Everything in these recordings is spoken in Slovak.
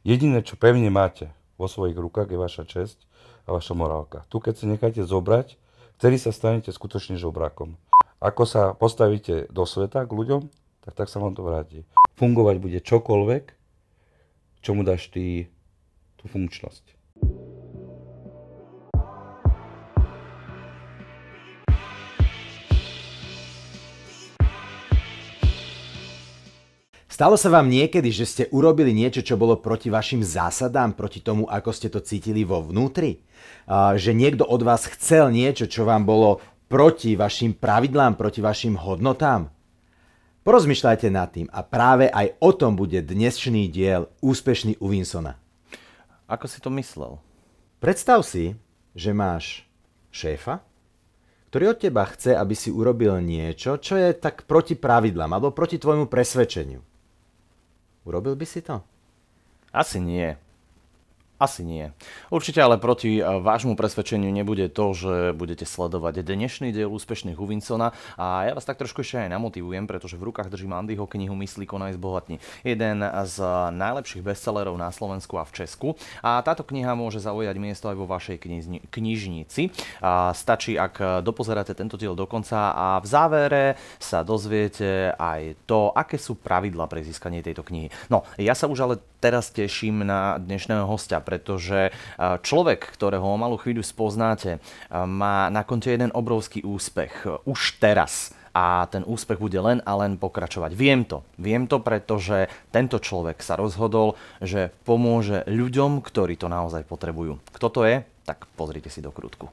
Jediné, čo pevne máte vo svojich rukách, je vaša česť a vaša morálka. Tu, keď si necháte zobrať, vtedy sa stanete skutočne žobrakom. Ako sa postavíte do sveta k ľuďom, tak tak sa vám to vráti. Fungovať bude čokoľvek, čomu dáš ty tú funkčnosť. Stalo sa vám niekedy, že ste urobili niečo, čo bolo proti vašim zásadám, proti tomu, ako ste to cítili vo vnútri? Že niekto od vás chcel niečo, čo vám bolo proti vašim pravidlám, proti vašim hodnotám? Porozmýšľajte nad tým a práve aj o tom bude dnešný diel Úspešný u Vinsona. Ako si to myslel? Predstav si, že máš šéfa, ktorý od teba chce, aby si urobil niečo, čo je tak proti pravidlám alebo proti tvojmu presvedčeniu. Urobil by si to? Asi nie. Asi nie. Určite ale proti e, vášmu presvedčeniu nebude to, že budete sledovať dnešný diel úspešných Huvincona a ja vás tak trošku ešte aj namotivujem, pretože v rukách držím Andyho knihu Myslí, konaj, zbohatni. Jeden z najlepších bestsellerov na Slovensku a v Česku. A táto kniha môže zaujať miesto aj vo vašej knižni- knižnici. A stačí, ak dopozeráte tento diel dokonca a v závere sa dozviete aj to, aké sú pravidla pre získanie tejto knihy. No, ja sa už ale teraz teším na dnešného hostia, pretože e, človek, ktorého o malú chvíľu spoznáte, e, má na konte jeden obrovský úspech. E, už teraz a ten úspech bude len a len pokračovať. Viem to, viem to, pretože tento človek sa rozhodol, že pomôže ľuďom, ktorí to naozaj potrebujú. Kto to je? Tak pozrite si do krútku.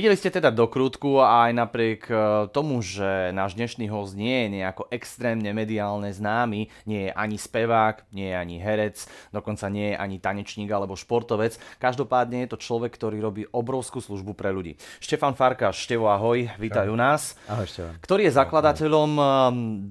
Videli ste teda dokrutku a aj napriek e, tomu, že náš dnešný host nie je nejako extrémne mediálne známy, nie je ani spevák, nie je ani herec, dokonca nie je ani tanečník alebo športovec, každopádne je to človek, ktorý robí obrovskú službu pre ľudí. Štefan Farka, Števo, ahoj, vítajú nás. Ahoj, Števo. Ktorý je zakladateľom, e,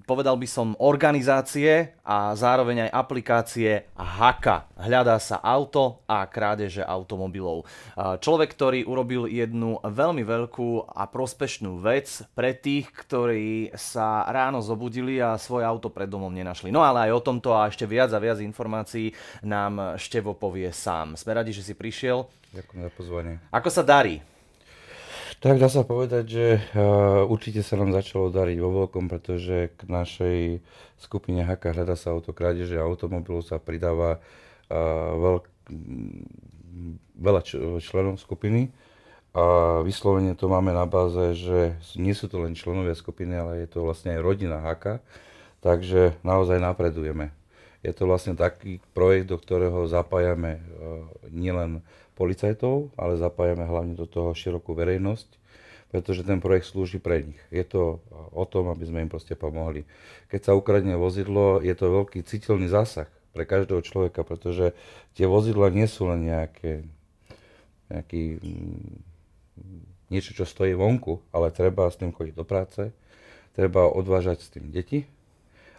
povedal by som, organizácie, a zároveň aj aplikácie Haka. Hľadá sa auto a krádeže automobilov. Človek, ktorý urobil jednu veľmi veľkú a prospešnú vec pre tých, ktorí sa ráno zobudili a svoje auto pred domom nenašli. No ale aj o tomto a ešte viac a viac informácií nám Števo povie sám. Sme radi, že si prišiel. Ďakujem za pozvanie. Ako sa darí? Tak dá sa povedať, že uh, určite sa nám začalo dariť vo veľkom, pretože k našej skupine Haka hľada sa auto krádeže automobilov sa pridáva uh, veľk, veľa členov skupiny. A vyslovene to máme na báze, že nie sú to len členovia skupiny, ale je to vlastne aj rodina HK, Takže naozaj napredujeme. Je to vlastne taký projekt, do ktorého zapájame uh, nielen policajtov, ale zapájame hlavne do toho širokú verejnosť, pretože ten projekt slúži pre nich. Je to o tom, aby sme im proste pomohli. Keď sa ukradne vozidlo, je to veľký citeľný zásah pre každého človeka, pretože tie vozidla nie sú len nejaké, nejaký, mm, niečo, čo stojí vonku, ale treba s tým chodiť do práce, treba odvážať s tým deti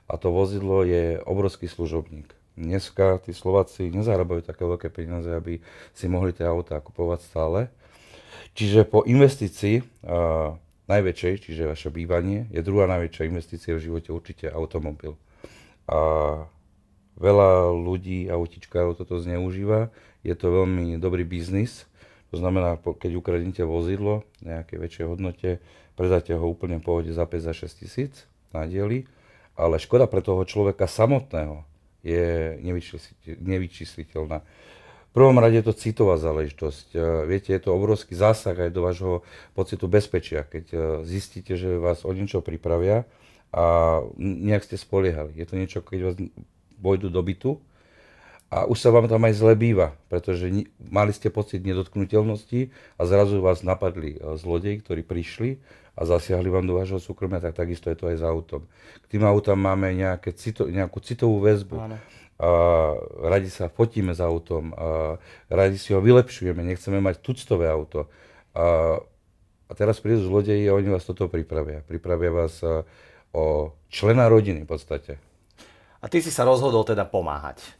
a to vozidlo je obrovský služobník dneska tí Slováci nezarábajú také veľké peniaze, aby si mohli tie auta kupovať stále. Čiže po investícii uh, najväčšej, čiže vaše bývanie, je druhá najväčšia investícia v živote určite automobil. A veľa ľudí, autičkárov toto zneužíva. Je to veľmi dobrý biznis. To znamená, keď ukradnete vozidlo v nejakej väčšej hodnote, predáte ho úplne v pohode za 5-6 tisíc na dieli. ale škoda pre toho človeka samotného, je nevyčísliteľná. V prvom rade je to citová záležitosť. E, viete, je to obrovský zásah aj do vášho pocitu bezpečia, keď e, zistíte, že vás o niečo pripravia a nejak ste spoliehali. Je to niečo, keď vás vojdu do bytu a už sa vám tam aj zle býva, pretože mali ste pocit nedotknutelnosti a zrazu vás napadli e, zlodej, ktorí prišli a zasiahli vám do vášho súkromia, tak takisto je to aj s autom. K tým autám máme cito, nejakú citovú väzbu. A radi sa fotíme s autom, a radi si ho vylepšujeme, nechceme mať tuctové auto. A, a teraz prídu zlodeji a oni vás toto pripravia. Pripravia vás e, o člena rodiny v podstate. A ty si sa rozhodol teda pomáhať.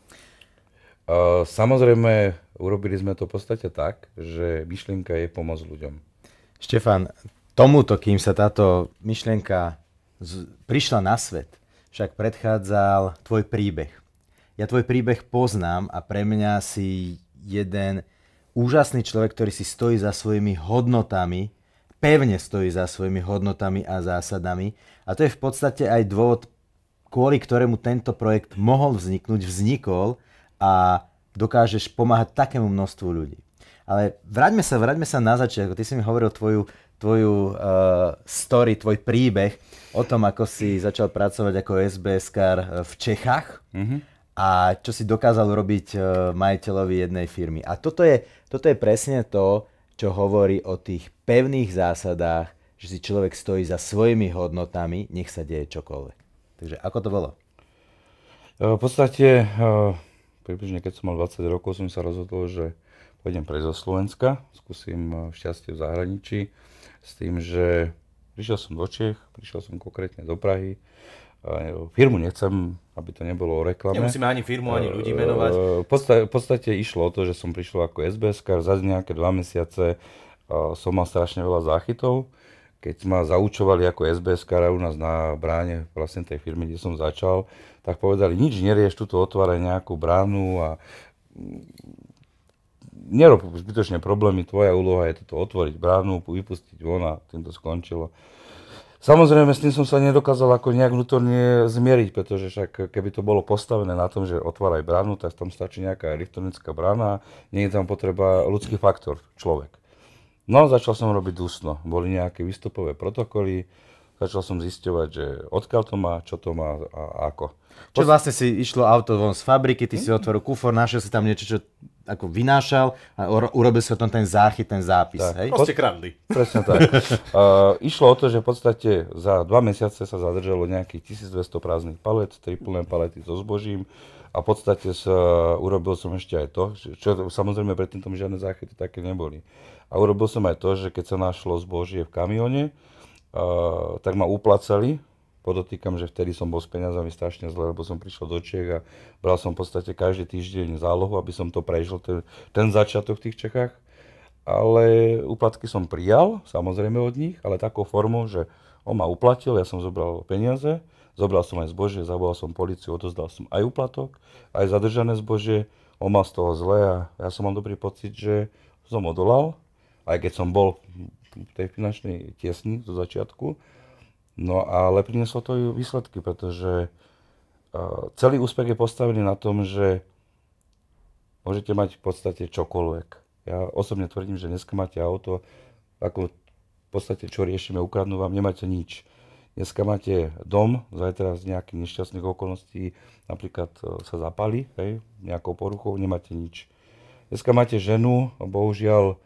Samozrejme, urobili sme to v podstate tak, že myšlienka je pomôcť ľuďom. Štefan, tomuto, kým sa táto myšlienka z- prišla na svet, však predchádzal tvoj príbeh. Ja tvoj príbeh poznám a pre mňa si jeden úžasný človek, ktorý si stojí za svojimi hodnotami, pevne stojí za svojimi hodnotami a zásadami. A to je v podstate aj dôvod, kvôli ktorému tento projekt mohol vzniknúť, vznikol a dokážeš pomáhať takému množstvu ľudí. Ale vráťme sa, vráťme sa na začiatok. Ty si mi hovoril tvoju, tvoju uh, story, tvoj príbeh o tom, ako si začal pracovať ako sbs uh, v Čechách mm-hmm. a čo si dokázal robiť uh, majiteľovi jednej firmy. A toto je, toto je presne to, čo hovorí o tých pevných zásadách, že si človek stojí za svojimi hodnotami, nech sa deje čokoľvek. Takže ako to bolo? V podstate uh približne keď som mal 20 rokov, som sa rozhodol, že pôjdem preč zo Slovenska, skúsim eh, šťastie v zahraničí, s tým, že prišiel som do Čech, prišiel som konkrétne do Prahy, eh, Firmu nechcem, aby to nebolo o reklame. Nemusíme ani firmu, ani eh, ľudí menovať. V podstate, v podstate išlo o to, že som prišiel ako SBS, za nejaké dva mesiace som mal strašne veľa záchytov. Keď ma zaučovali ako SBS u nás na bráne vlastne tej firmy, kde som začal, tak povedali, nič nerieš, tuto otváraj nejakú bránu a nerob zbytočne problémy, tvoja úloha je toto otvoriť bránu, vypustiť von a tým to skončilo. Samozrejme, s tým som sa nedokázal ako nejak vnútorne zmieriť, pretože však keby to bolo postavené na tom, že otváraj bránu, tak tam stačí nejaká elektronická brána, nie je tam potreba ľudský faktor, človek. No, začal som robiť dusno. Boli nejaké výstupové protokoly, Začal som zisťovať, že odkiaľ to má, čo to má a ako. Čo vlastne si išlo auto von z fabriky, ty hm? si otvoril kufor, našiel si tam niečo, čo ako vynášal a urobil si o tom ten záchyt, ten zápis. Tak, hej? Proste kradli. Presne tak. uh, išlo o to, že v podstate za dva mesiace sa zadržalo nejakých 1200 prázdnych palet, tri plné palety so zbožím a v podstate sa, urobil som ešte aj to, čo samozrejme predtým tam žiadne záchyty také neboli. A urobil som aj to, že keď sa našlo zbožie v kamióne, tak ma uplacali. Podotýkam, že vtedy som bol s peniazami strašne zle, lebo som prišiel do Čech a bral som v podstate každý týždeň zálohu, aby som to prežil, ten, ten začiatok v tých Čechách. Ale úplatky som prijal, samozrejme od nich, ale takou formou, že on ma uplatil, ja som zobral peniaze, zobral som aj zbožie, zavolal som policiu, odozdal som aj uplatok, aj zadržané zbožie, on mal z toho zle a ja som mal dobrý pocit, že som odolal, aj keď som bol tej finančnej tiesni zo začiatku. No ale prinieslo to ju výsledky, pretože e, celý úspech je postavený na tom, že môžete mať v podstate čokoľvek. Ja osobne tvrdím, že dneska máte auto, ako v podstate čo riešime, ukradnú vám, nemáte nič. Dneska máte dom, zajtra z nejakých nešťastných okolností napríklad e, sa zapali, hej, nejakou poruchou, nemáte nič. Dneska máte ženu, bohužiaľ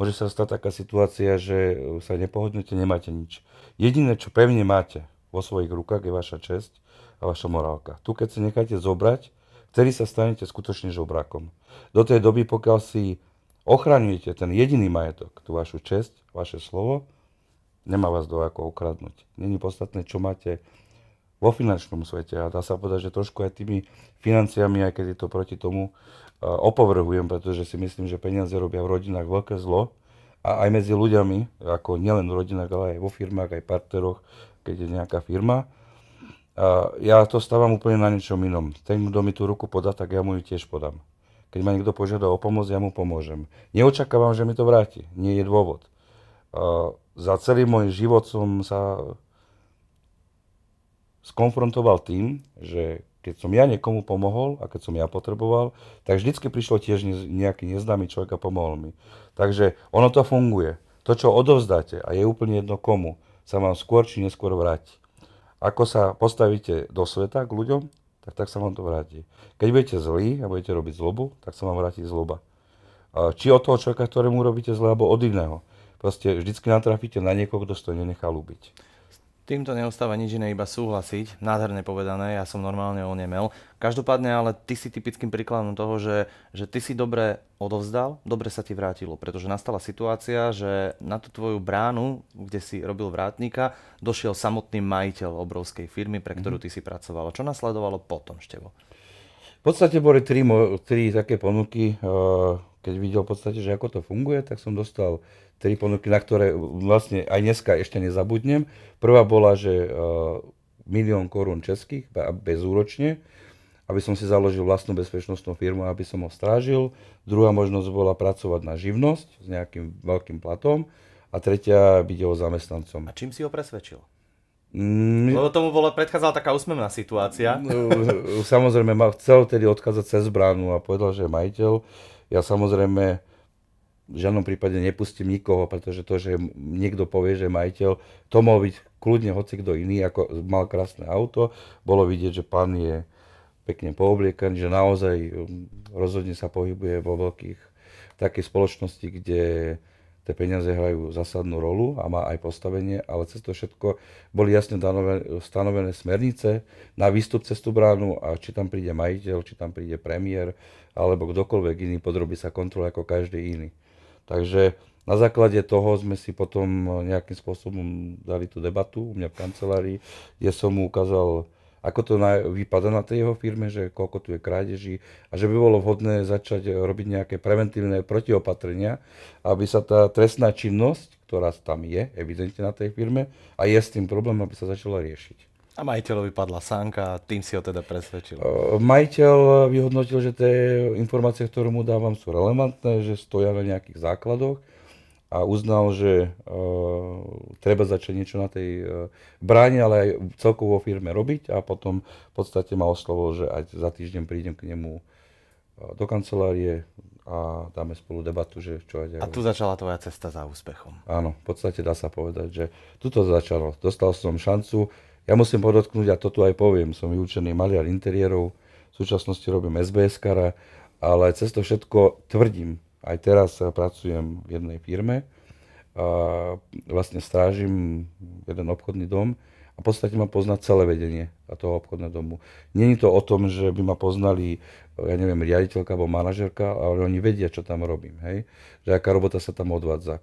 môže sa stať taká situácia, že e, sa nepohodnete, nemáte nič. Jediné, čo pevne máte vo svojich rukách, je vaša česť a vaša morálka. Tu, keď si necháte zobrať, vtedy sa stanete skutočne žobrakom. Do tej doby, pokiaľ si ochraňujete ten jediný majetok, tú vašu česť, vaše slovo, nemá vás do ako ukradnúť. Není podstatné, čo máte vo finančnom svete. A dá sa povedať, že trošku aj tými financiami, aj keď je to proti tomu, Eh, opovrhujem, pretože si myslím, že peniaze robia v rodinách veľké zlo a aj medzi ľuďami, ako nielen v rodinách, ale aj vo firmách, aj partneroch, keď je nejaká firma. A eh, ja to stávam úplne na niečom inom. Ten, kto mi tú ruku podá, tak ja mu ju tiež podám. Keď ma niekto požiada o pomoc, ja mu pomôžem. Neočakávam, že mi to vráti. Nie je dôvod. A eh, za celý môj život som sa skonfrontoval tým, že keď som ja niekomu pomohol a keď som ja potreboval, tak vždycky prišlo tiež nejaký neznámy človek a pomohol mi. Takže ono to funguje. To, čo odovzdáte, a je úplne jedno komu, sa vám skôr či neskôr vráti. Ako sa postavíte do sveta k ľuďom, tak, tak sa vám to vráti. Keď budete zlí a budete robiť zlobu, tak sa vám vráti zloba. Či od toho človeka, ktorému robíte zle, alebo od iného. Proste vždycky natrafíte na niekoho, kto si to nenechá ľúbiť. Týmto neostáva nič iné, iba súhlasiť. Nádherne povedané, ja som normálne nemel. Každopádne ale ty si typickým príkladom toho, že, že ty si dobre odovzdal, dobre sa ti vrátilo, pretože nastala situácia, že na tú tvoju bránu, kde si robil vrátnika, došiel samotný majiteľ obrovskej firmy, pre ktorú mhm. ty si pracoval. Čo nasledovalo potom, Števo? V podstate boli tri, tri také ponuky, eh, keď videl v podstate, že ako to funguje, tak som dostal tri ponuky, na ktoré vlastne aj dneska ešte nezabudnem. Prvá bola, že eh, milión korún českých, bezúročne, aby som si založil vlastnú bezpečnostnú firmu, aby som ho strážil. Druhá možnosť bola pracovať na živnosť s nejakým veľkým platom a tretia byť jeho zamestnancom. A čím si ho presvedčil? Mm, Lebo tomu bola, predchádzala taká úsmevná situácia. No, samozrejme, ma chcel tedy odkázať cez bránu a povedal, že majiteľ. Ja samozrejme v žiadnom prípade nepustím nikoho, pretože to, že niekto povie, že majiteľ, to mohol byť kľudne hoci kto iný, ako mal krásne auto. Bolo vidieť, že pán je pekne poobliekaný, že naozaj mm, rozhodne sa pohybuje vo veľkých takej spoločnosti, kde tie peniaze hrajú zásadnú rolu a má aj postavenie, ale cez to všetko boli jasne stanovené smernice na výstup cez tú bránu a či tam príde majiteľ, či tam príde premiér alebo kdokoľvek iný, podrobí sa kontrole ako každý iný. Takže na základe toho sme si potom nejakým spôsobom dali tú debatu u mňa v kancelárii, kde som mu ukázal ako to na, vypada na tej jeho firme, že koľko tu je krádeží a že by bolo vhodné začať eh, robiť nejaké preventívne protiopatrenia, aby sa tá trestná činnosť, ktorá tam je evidentne na tej firme a je s tým problém, aby sa začala riešiť. A majiteľovi padla sánka, tým si ho teda presvedčil. Eh, majiteľ vyhodnotil, že tie informácie, ktoré mu dávam, sú relevantné, že stoja na nejakých základoch a uznal, že uh, treba začať niečo na tej uh, bráne, ale aj celkovo vo firme robiť a potom v podstate ma oslovo, že aj za týždeň prídem k nemu uh, do kancelárie a dáme spolu debatu, že čo aj A tu začala tvoja cesta za úspechom. Áno, v podstate dá sa povedať, že tuto začalo. Dostal som šancu. Ja musím podotknúť, a to tu aj poviem, som vyučený maliar interiérov, v súčasnosti robím SBS kara, ale cez to všetko tvrdím, aj teraz eh, pracujem v jednej firme, a eh, vlastne strážim jeden obchodný dom a v podstate ma pozná celé vedenie toho obchodného domu. Není to o tom, že by ma poznali, eh, ja neviem, riaditeľka alebo manažerka, ale oni vedia, čo tam robím, hej? Že aká robota sa tam odvádza.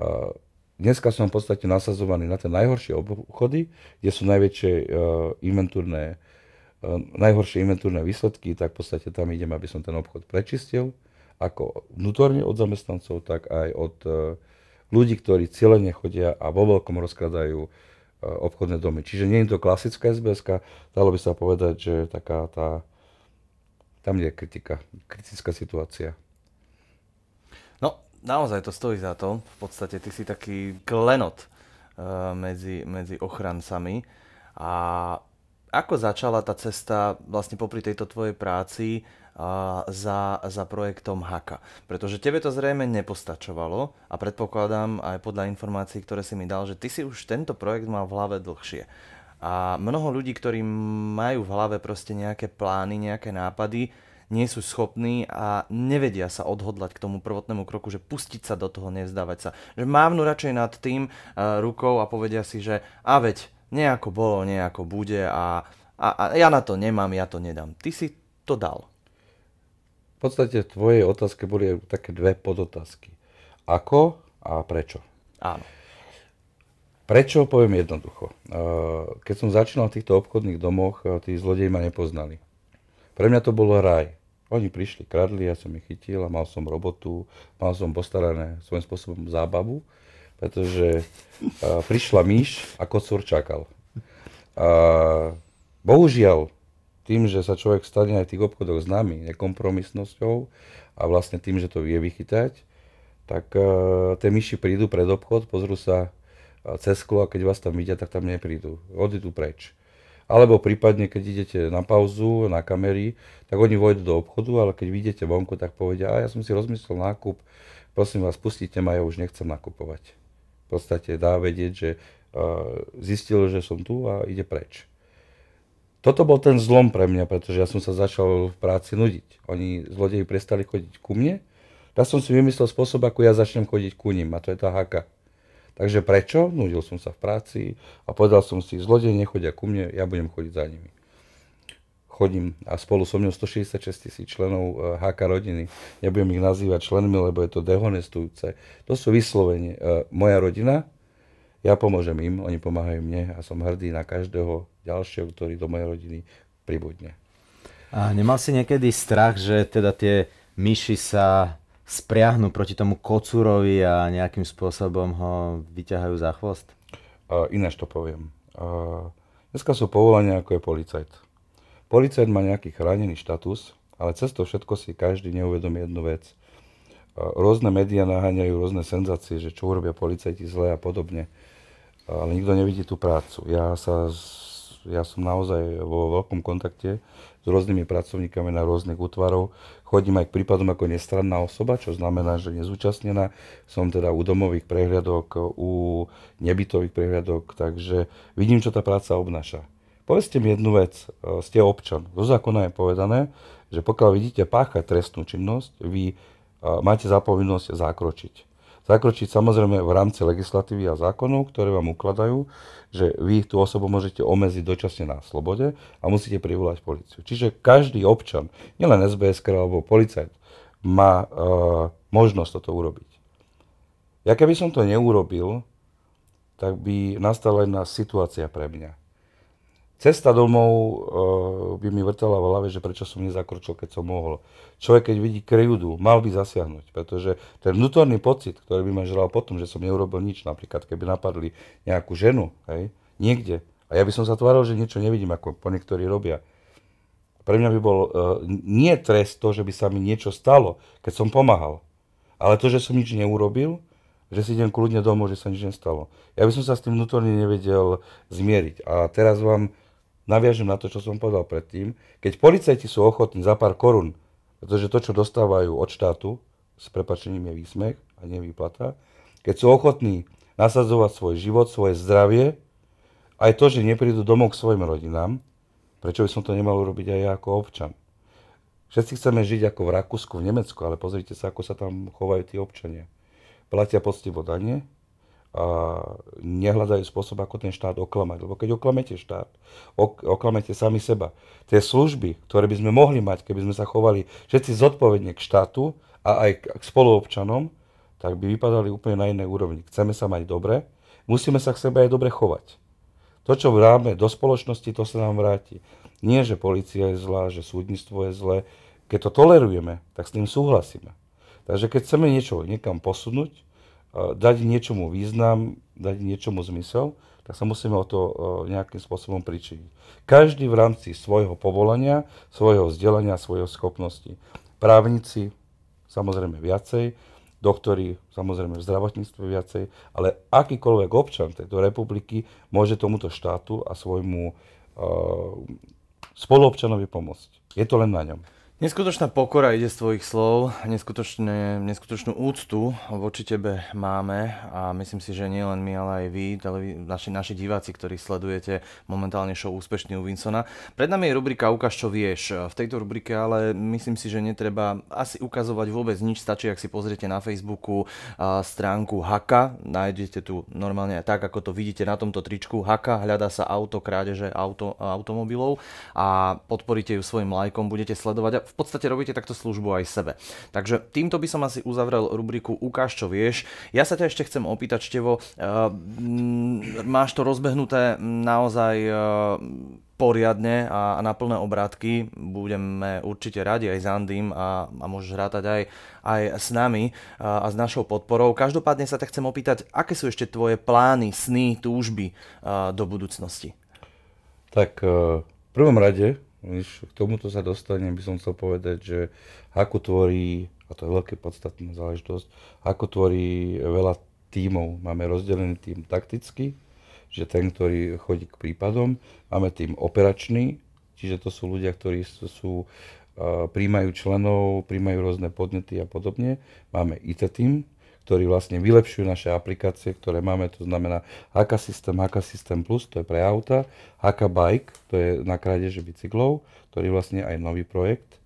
A dneska som v podstate nasazovaný na tie najhoršie obchody, kde sú najväčšie uh, inventúrne, najhoršie inventúrne výsledky, tak v podstate tam idem, aby som ten obchod prečistil ako vnútorne od zamestnancov, tak aj od e, ľudí, ktorí cieľene chodia a vo veľkom rozkladajú e, obchodné domy. Čiže nie je to klasická sbs dalo by sa povedať, že taká tá, tam je kritika, kritická situácia. No, naozaj to stojí za to. V podstate ty si taký klenot e, medzi, medzi ochrancami. A ako začala tá cesta vlastne popri tejto tvojej práci? za, za projektom Haka. Pretože tebe to zrejme nepostačovalo a predpokladám aj podľa informácií, ktoré si mi dal, že ty si už tento projekt mal v hlave dlhšie. A mnoho ľudí, ktorí majú v hlave proste nejaké plány, nejaké nápady, nie sú schopní a nevedia sa odhodlať k tomu prvotnému kroku, že pustiť sa do toho, nevzdávať sa. Že mávnu radšej nad tým uh, rukou a povedia si, že a veď, nejako bolo, nejako bude a, a, a ja na to nemám, ja to nedám. Ty si to dal podstate v tvojej otázke boli také dve podotázky. Ako a prečo? Áno. Prečo? Poviem jednoducho. Eh, keď som začínal v týchto obchodných domoch, eh, tí zlodeji ma nepoznali. Pre mňa to bolo raj. Oni prišli, kradli, ja som ich chytil a mal som robotu, mal som postarané svojím spôsobom zábavu, pretože eh, prišla myš a kocúr čakal. Bohužiaľ, tým, že sa človek stane aj v tých obchodoch s nami, nekompromisnosťou a vlastne tým, že to vie vychytať, tak uh, tie myši prídu pred obchod, pozrú sa e, cez sklo a keď vás tam vidia, tak tam neprídu. Odídu preč. Alebo prípadne, keď idete na pauzu, na kamery, tak oni vojdu do obchodu, ale keď vidíte vonku, tak povedia, a ja som si rozmyslel nákup, prosím vás, pustite ma, ja už nechcem nakupovať. V podstate dá vedieť, že uh, zistil, že som tu a ide preč toto bol ten zlom pre mňa, pretože ja som sa začal v práci nudiť. Oni zlodeji prestali chodiť ku mne, Ja som si vymyslel spôsob, ako ja začnem chodiť ku ním a to je tá haka. Takže prečo? Nudil som sa v práci a povedal som si, zlodeji nechodia ku mne, ja budem chodiť za nimi. Chodím a spolu so mnou 166 tisíc členov e, HK rodiny. Nebudem ich nazývať členmi, lebo je to dehonestujúce. To sú vyslovene e, moja rodina, ja pomôžem im, oni pomáhajú mne a som hrdý na každého ďalšieho, ktorý do mojej rodiny pribudne. A nemal si niekedy strach, že teda tie myši sa spriahnú proti tomu kocúrovi a nejakým spôsobom ho vyťahajú za chvost? Uh, ináč to poviem. Uh, dneska sú povolania ako je policajt. Policajt má nejaký chránený štatus, ale cez to všetko si každý neuvedomí jednu vec. Uh, rôzne médiá naháňajú rôzne senzácie, že čo urobia policajti zle a podobne ale nikto nevidí tú prácu. Ja sa ja som naozaj vo veľkom kontakte s rôznymi pracovníkami na rôznych útvarov. Chodím aj k prípadom ako nestranná osoba, čo znamená, že nezúčastnená. Som teda u domových prehľadok, u nebytových prehľadok, takže vidím, čo tá práca obnáša. Povedzte mi jednu vec, e, ste občan. Do zákona je povedané, že pokiaľ vidíte páchať trestnú činnosť, vy e, máte zapovinnosť zakročiť zakročiť samozrejme v rámci legislatívy a zákonov, ktoré vám ukladajú, že vy tú osobu môžete omeziť dočasne na slobode a musíte privolať policiu. Čiže každý občan, nielen SBS alebo policajt, má e, možnosť toto urobiť. Ja keby som to neurobil, tak by nastala jedna situácia pre mňa. Cesta domov eh, by mi vrtala v hlave, že prečo som nezakročil, keď som mohol. Človek, keď vidí krivdu, mal by zasiahnuť, pretože ten vnútorný pocit, ktorý by ma želal potom, že som neurobil nič, napríklad keby napadli nejakú ženu, hej, niekde, a ja by som sa že niečo nevidím, ako po niektorí robia. Pre mňa by bol uh, nie trest to, že by sa mi niečo stalo, keď som pomáhal, ale to, že som nič neurobil, že si idem kľudne domov, že sa nič nestalo. Ja by som sa s tým vnútorne nevedel zmieriť. A teraz vám naviažem na to, čo som povedal predtým, keď policajti sú ochotní za pár korún, pretože to, čo dostávajú od štátu, s prepačením je výsmech a nie výplata, keď sú ochotní nasadzovať svoj život, svoje zdravie, aj to, že neprídu domov k svojim rodinám, prečo by som to nemal urobiť aj ja ako občan? Všetci chceme žiť ako v Rakúsku, v Nemecku, ale pozrite sa, ako sa tam chovajú tí občania. Platia poctivo dane, nehľadajú spôsob, ako ten štát oklamať. Lebo keď oklamete štát, ok, oklamete sami seba. Tie služby, ktoré by sme mohli mať, keby sme sa chovali všetci zodpovedne k štátu a aj k spoluobčanom, tak by vypadali úplne na inej úrovni. Chceme sa mať dobre, musíme sa k sebe aj dobre chovať. To, čo vráme do spoločnosti, to sa nám vráti. Nie, že policia je zlá, že súdnictvo je zlé. Keď to tolerujeme, tak s tým súhlasíme. Takže keď chceme niečo niekam posunúť, dať niečomu význam, dať niečomu zmysel, tak sa musíme o to nejakým spôsobom pričiť. Každý v rámci svojho povolania, svojho vzdelania, svojho schopnosti. Právnici, samozrejme viacej, doktori, samozrejme v zdravotníctve viacej, ale akýkoľvek občan tejto republiky môže tomuto štátu a svojmu uh, spoluobčanovi pomôcť. Je to len na ňom. Neskutočná pokora ide z tvojich slov, neskutočnú úctu voči tebe máme a myslím si, že nie len my, ale aj vy, naši, naši diváci, ktorí sledujete momentálne show Úspešný u Vinsona. Pred nami je rubrika Ukaž, čo vieš. V tejto rubrike ale myslím si, že netreba asi ukazovať vôbec nič, stačí, ak si pozriete na Facebooku stránku Haka, nájdete tu normálne tak, ako to vidíte na tomto tričku. Haka hľadá sa auto, krádeže auto, automobilov a podporíte ju svojim lajkom, budete sledovať v podstate robíte takto službu aj sebe. Takže týmto by som asi uzavrel rubriku Ukáž, čo vieš. Ja sa ťa ešte chcem opýtať, Števo, eh, máš to rozbehnuté naozaj eh, poriadne a, na plné obrátky. Budeme určite radi aj s Andým a, a môžeš rátať aj, aj s nami a, eh, a s našou podporou. Každopádne sa tak chcem opýtať, aké sú ešte tvoje plány, sny, túžby a, do budúcnosti? Tak v prvom rade k tomuto sa dostane, by som chcel povedať, že ako tvorí, a to je veľké podstatná záležitosť, ako tvorí veľa tímov. Máme rozdelený tým takticky, že ten, ktorý chodí k prípadom, máme tým operačný, čiže to sú ľudia, ktorí sú, sú príjmajú členov, príjmajú rôzne podnety a podobne. Máme IT tím, ktorí vlastne vylepšujú naše aplikácie, ktoré máme, to znamená Haka System, Haka System Plus, to je pre auta, Haka Bike, to je na krádeže bicyklov, ktorý vlastne aj nový projekt.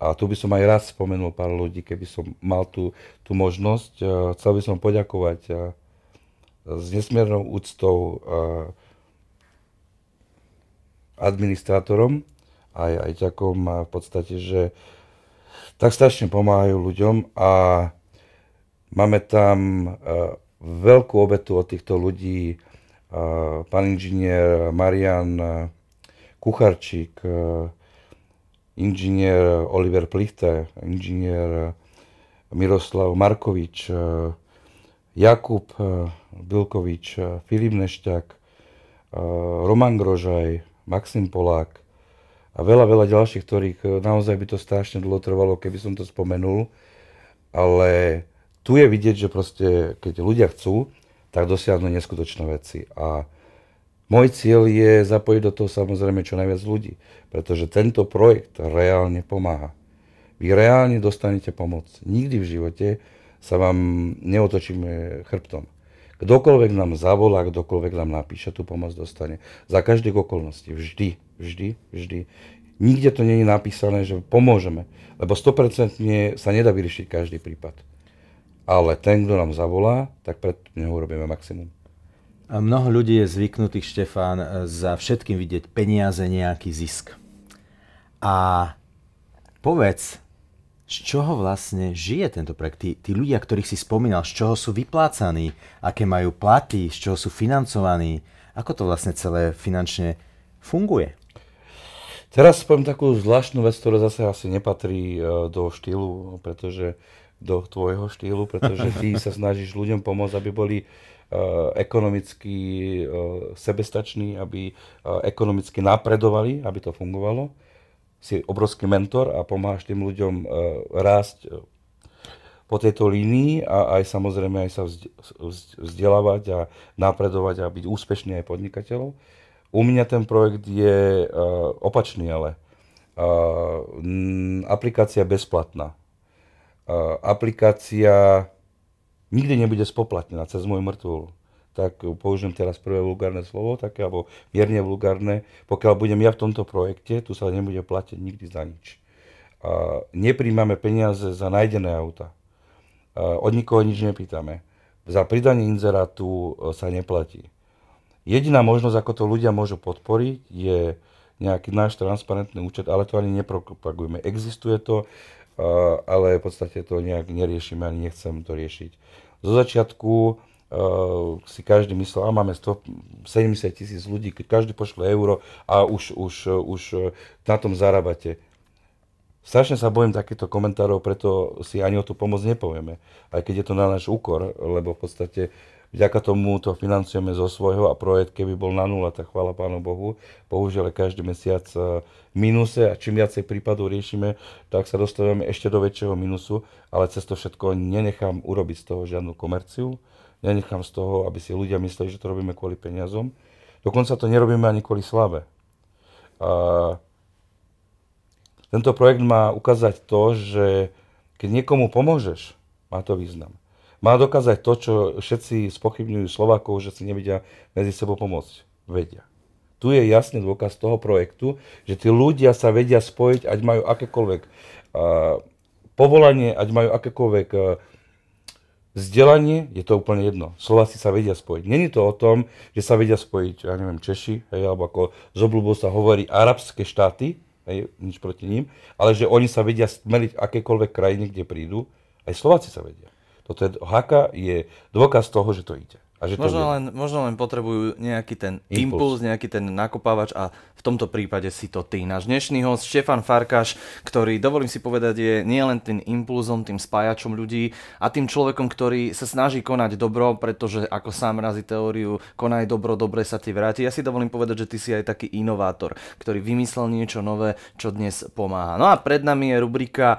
A tu by som aj raz spomenul pár ľudí, keby som mal tú, tú možnosť. Eh, chcel by som poďakovať eh, s nesmiernou úctou eh, administrátorom aj, aj ďakom v podstate, že tak strašne pomáhajú ľuďom a Máme tam e, veľkú obetu od týchto ľudí. E, pán inžinier Marian e, Kucharčík, inžinier Oliver Plichte, inžinier Miroslav Markovič, Jakub Bilkovič, Filip Nešťak, Roman Grožaj, Maxim Polák a veľa, veľa ďalších, ktorých naozaj by to strašne dlho trvalo, keby som to spomenul, ale tu je vidieť, že proste, keď ľudia chcú, tak dosiahnu neskutočné veci. A môj cieľ je zapojiť do toho samozrejme čo najviac ľudí, pretože tento projekt reálne pomáha. Vy reálne dostanete pomoc. Nikdy v živote sa vám neotočíme chrbtom. Kdokoľvek nám zavolá, kdokoľvek nám napíše, tú pomoc dostane. Za každých okolností. Vždy, vždy, vždy. Nikde to nie je napísané, že pomôžeme, lebo 100% sa nedá vyriešiť každý prípad. Ale ten, kto nám zavolá, tak pred neho urobíme maximum. A mnoho ľudí je zvyknutých, Štefán, za všetkým vidieť peniaze, nejaký zisk. A povedz, z čoho vlastne žije tento projekt? Tí, tí ľudia, ktorých si spomínal, z čoho sú vyplácaní, aké majú platy, z čoho sú financovaní, ako to vlastne celé finančne funguje? Teraz poviem takú zvláštnu vec, ktorá zase asi nepatrí eh, do štýlu, pretože do tvojho štýlu, pretože ty sa snažíš ľuďom pomôcť, aby boli e, ekonomicky e, sebestační, aby e, ekonomicky napredovali, aby to fungovalo. Si obrovský mentor a pomáhaš tým ľuďom rásť po tejto línii a aj samozrejme aj sa vzdelávať a napredovať a byť úspešný aj podnikateľov. U mňa ten projekt je opačný, ale aplikácia bezplatná aplikácia nikdy nebude spoplatnená cez môj mŕtvol tak použijem teraz prvé vulgárne slovo, také alebo mierne vulgárne, pokiaľ budem ja v tomto projekte, tu sa nebude platiť nikdy za nič. A nepríjmame peniaze za nájdené auta. A od nikoho nič nepýtame. Za pridanie inzerátu e, sa neplatí. Jediná možnosť, ako to ľudia môžu podporiť, je nejaký náš transparentný účet, ale to ani nepropagujeme. Existuje to, Eh, ale v podstate to nejak neriešime ani nechcem to riešiť. Zo začiatku uh, si každý myslel, a máme 170 tisíc ľudí, keď každý pošle euro a už, už, už eh, na tom zarábate. Strašne sa bojím takýchto komentárov, preto si ani o tú pomoc nepovieme. Aj keď je to na náš úkor, lebo v podstate uh, Vďaka tomu to financujeme zo svojho a projekt, keby bol na nula, tak chvála Pánu Bohu. Bohužiaľ každý mesiac e, minuse a čím viacej prípadov riešime, tak sa dostávame ešte do väčšieho minusu, ale cez to všetko nenechám urobiť z toho žiadnu komerciu, nenechám z toho, aby si ľudia mysleli, že to robíme kvôli peniazom. Dokonca to nerobíme ani kvôli slave. A tento projekt má ukázať to, že keď niekomu pomôžeš, má to význam. Má dokázať to, čo všetci spochybňujú Slovákov, že si nevedia medzi sebou pomôcť. Vedia. Tu je jasný dôkaz toho projektu, že tí ľudia sa vedia spojiť, ať majú akékoľvek uh, povolanie, ať majú akékoľvek uh, vzdelanie, je to úplne jedno. Slováci sa vedia spojiť. Není to o tom, že sa vedia spojiť, ja neviem, Češi, hej, alebo ako z obľubou sa hovorí arabské štáty, hej, nič proti ním, ale že oni sa vedia smeliť akékoľvek krajiny, kde prídu, aj Slováci sa vedia. Toto je, haka je dôkaz toho, že to ide. A že možno, to len, možno len potrebujú nejaký ten impuls. impuls, nejaký ten nakopávač a v tomto prípade si to ty. Náš dnešný host Štefan Farkáš, ktorý, dovolím si povedať, je nielen tým impulzom, tým spájačom ľudí a tým človekom, ktorý sa snaží konať dobro, pretože ako sám razí teóriu, konaj dobro, dobre sa ti vráti. Ja si dovolím povedať, že ty si aj taký inovátor, ktorý vymyslel niečo nové, čo dnes pomáha. No a pred nami je rubrika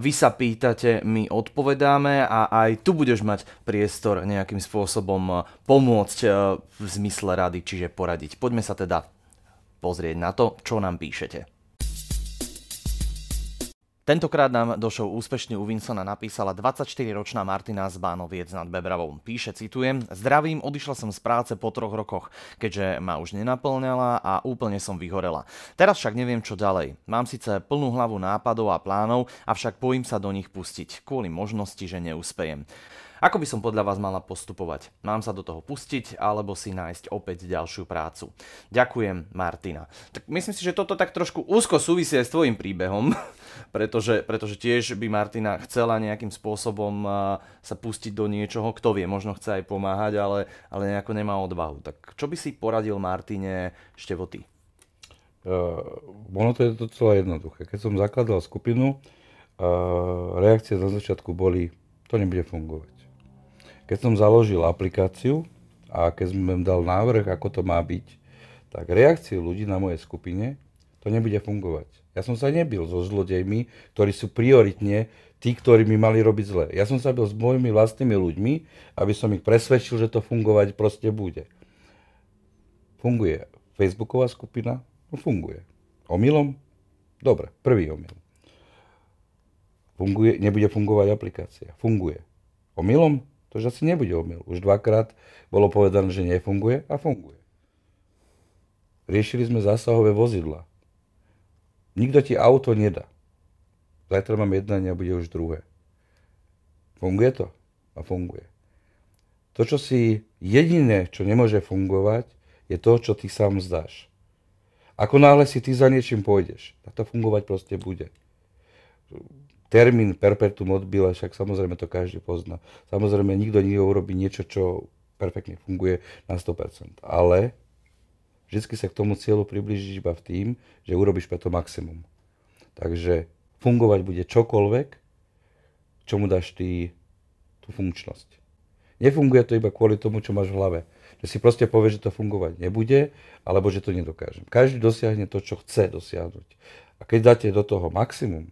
Vy sa pýtate, my odpovedáme a aj tu budeš mať priestor nejakým spôsobom Eh, pomôcť eh, v zmysle rady, čiže poradiť. Poďme sa teda pozrieť na to, čo nám píšete. Tentokrát nám do show úspešne u Vinsona napísala 24-ročná Martina z Bánoviec nad Bebravou. Píše, citujem, Zdravím, odišla som z práce po troch rokoch, keďže ma už nenaplňala a úplne som vyhorela. Teraz však neviem, čo ďalej. Mám síce plnú hlavu nápadov a plánov, avšak bojím sa do nich pustiť, kvôli možnosti, že neúspejem. Ako by som podľa vás mala postupovať? Mám sa do toho pustiť alebo si nájsť opäť ďalšiu prácu? Ďakujem, Martina. Tak myslím si, že toto tak trošku úzko súvisí aj s tvojim príbehom, pretože, pretože tiež by Martina chcela nejakým spôsobom sa pustiť do niečoho, kto vie, možno chce aj pomáhať, ale, ale nejako nemá odvahu. Tak čo by si poradil Martine Števoty? Uh, ono to je docela jednoduché. Keď som zakladal skupinu, uh, reakcie na začiatku boli, to nebude fungovať. Keď som založil aplikáciu a keď som dal návrh, ako to má byť, tak reakcie ľudí na mojej skupine to nebude fungovať. Ja som sa nebil so zlodejmi, ktorí sú prioritne tí, ktorí mi mali robiť zle. Ja som sa bil s mojimi vlastnými ľuďmi, aby som ich presvedčil, že to fungovať proste bude. Funguje Facebooková skupina? No funguje. Omylom? Dobre, prvý omyl. Funguje, nebude fungovať aplikácia. Funguje. Omylom? To už asi nebude omyl. Už dvakrát bolo povedané, že nefunguje a funguje. Riešili sme zásahové vozidla. Nikto ti auto nedá. Zajtra mám jednanie a bude už druhé. Funguje to? A funguje. To, čo si jediné, čo nemôže fungovať, je to, čo ty sám zdáš. Ako náhle si ty za niečím pôjdeš, tak to fungovať proste bude termín perpetuum mobile, však samozrejme to každý pozná. Samozrejme, nikto nie urobí niečo, čo perfektne funguje na 100%. Ale vždy sa k tomu cieľu približíš iba v tým, že urobíš pre to maximum. Takže fungovať bude čokoľvek, čomu dáš ty tú funkčnosť. Nefunguje to iba kvôli tomu, čo máš v hlave. Že si proste povieš, že to fungovať nebude, alebo že to nedokážem. Každý dosiahne to, čo chce dosiahnuť. A keď dáte do toho maximum,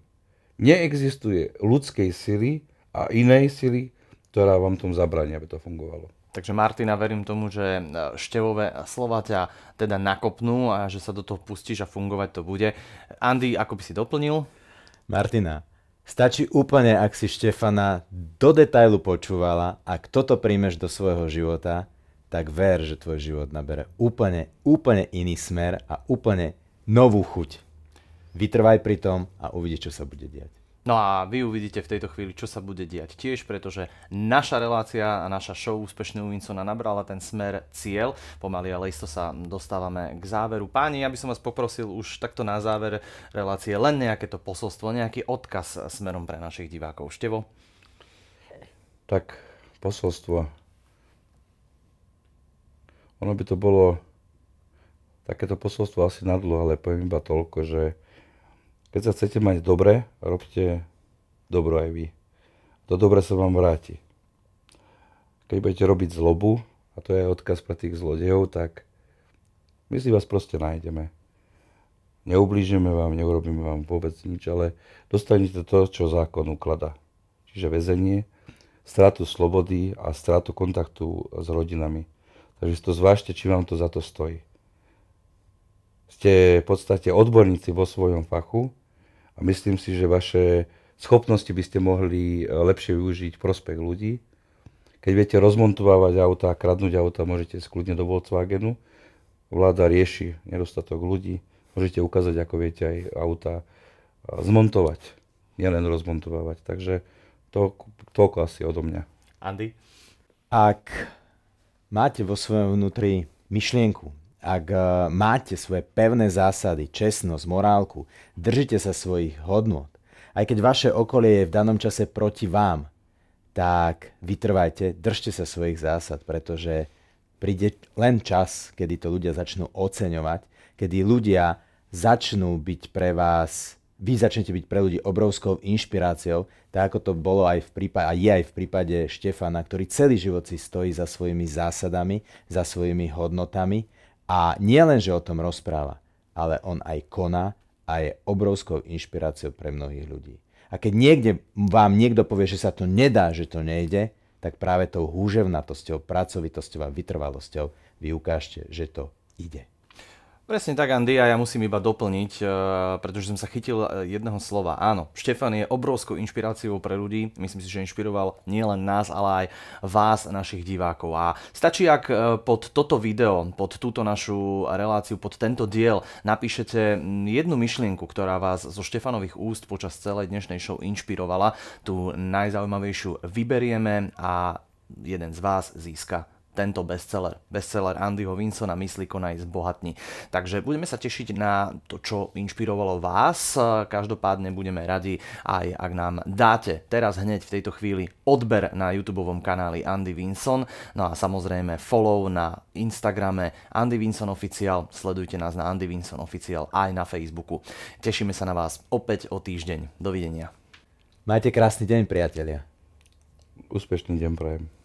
Neexistuje ľudskej sily a inej sily, ktorá vám tom zabrania, aby to fungovalo. Takže Martina, verím tomu, že e, števové slova ťa teda nakopnú a že sa do toho pustíš a fungovať to bude. Andy, ako by si doplnil? Martina, Stačí úplne, ak si Štefana do detailu počúvala a kto to príjmeš do svojho života, tak ver, že tvoj život nabere úplne, úplne iný smer a úplne novú chuť vytrvaj pri tom a uvidíš, čo sa bude diať. No a vy uvidíte v tejto chvíli, čo sa bude diať tiež, pretože naša relácia a naša show Úspešný Uvincona nabrala ten smer cieľ. Pomaly ale isto sa dostávame k záveru. Páni, ja by som vás poprosil už takto na záver relácie len nejaké to posolstvo, nejaký odkaz smerom pre našich divákov. Števo? Tak posolstvo. Ono by to bolo takéto posolstvo asi nadlho, ale poviem iba toľko, že keď sa chcete mať dobre, robte dobro aj vy. To dobre sa vám vráti. Keď budete robiť zlobu, a to je odkaz pre tých zlodejov, tak my si vás proste nájdeme. Neublížime vám, neurobíme vám vôbec nič, ale dostanete to, čo zákon uklada. Čiže väzenie, stratu slobody a stratu kontaktu s rodinami. Takže si to zvážte, či vám to za to stojí. Ste v podstate odborníci vo svojom fachu, a myslím si, že vaše schopnosti by ste mohli e, lepšie využiť prospech ľudí. Keď viete rozmontovávať auta a kradnúť auta, môžete skľudne do Volkswagenu. Vláda rieši nedostatok ľudí. Môžete ukázať, ako viete aj auta e, zmontovať, nielen rozmontovávať. Takže to, toľko asi odo mňa. Andy? Ak máte vo svojom vnútri myšlienku, ak e, máte svoje pevné zásady, čestnosť, morálku, držite sa svojich hodnot. aj keď vaše okolie je v danom čase proti vám, tak vytrvajte, držte sa svojich zásad, pretože príde len čas, kedy to ľudia začnú oceňovať, kedy ľudia začnú byť pre vás, vy začnete byť pre ľudí obrovskou inšpiráciou, tak ako to bolo aj v prípade, a je aj v prípade Štefana, ktorý celý život si stojí za svojimi zásadami, za svojimi hodnotami a nie len, že o tom rozpráva, ale on aj koná a je obrovskou inšpiráciou pre mnohých ľudí. A keď niekde vám niekto povie, že sa to nedá, že to nejde, tak práve tou húževnatosťou, pracovitosťou a vytrvalosťou vy ukážte, že to ide. Presne tak, Andy, a ja musím iba doplniť, eh, pretože som sa chytil eh, jedného slova. Áno, Štefan je obrovskou inšpiráciou pre ľudí. Myslím si, že inšpiroval nielen nás, ale aj vás, našich divákov. A stačí, ak eh, pod toto video, pod túto našu reláciu, pod tento diel napíšete mm, jednu myšlienku, ktorá vás zo Štefanových úst počas celej dnešnej show inšpirovala. Tú najzaujímavejšiu vyberieme a jeden z vás získa tento bestseller. Bestseller Andyho Vinsona Mysli konaj zbohatni. Takže budeme sa tešiť na to, čo inšpirovalo vás. Každopádne budeme radi aj ak nám dáte teraz hneď v tejto chvíli odber na YouTube kanáli Andy Vinson. No a samozrejme follow na Instagrame Andy Vinson Official. Sledujte nás na Andy Vinson Official aj na Facebooku. Tešíme sa na vás opäť o týždeň. Dovidenia. Majte krásny deň, priatelia. Úspešný deň prajem.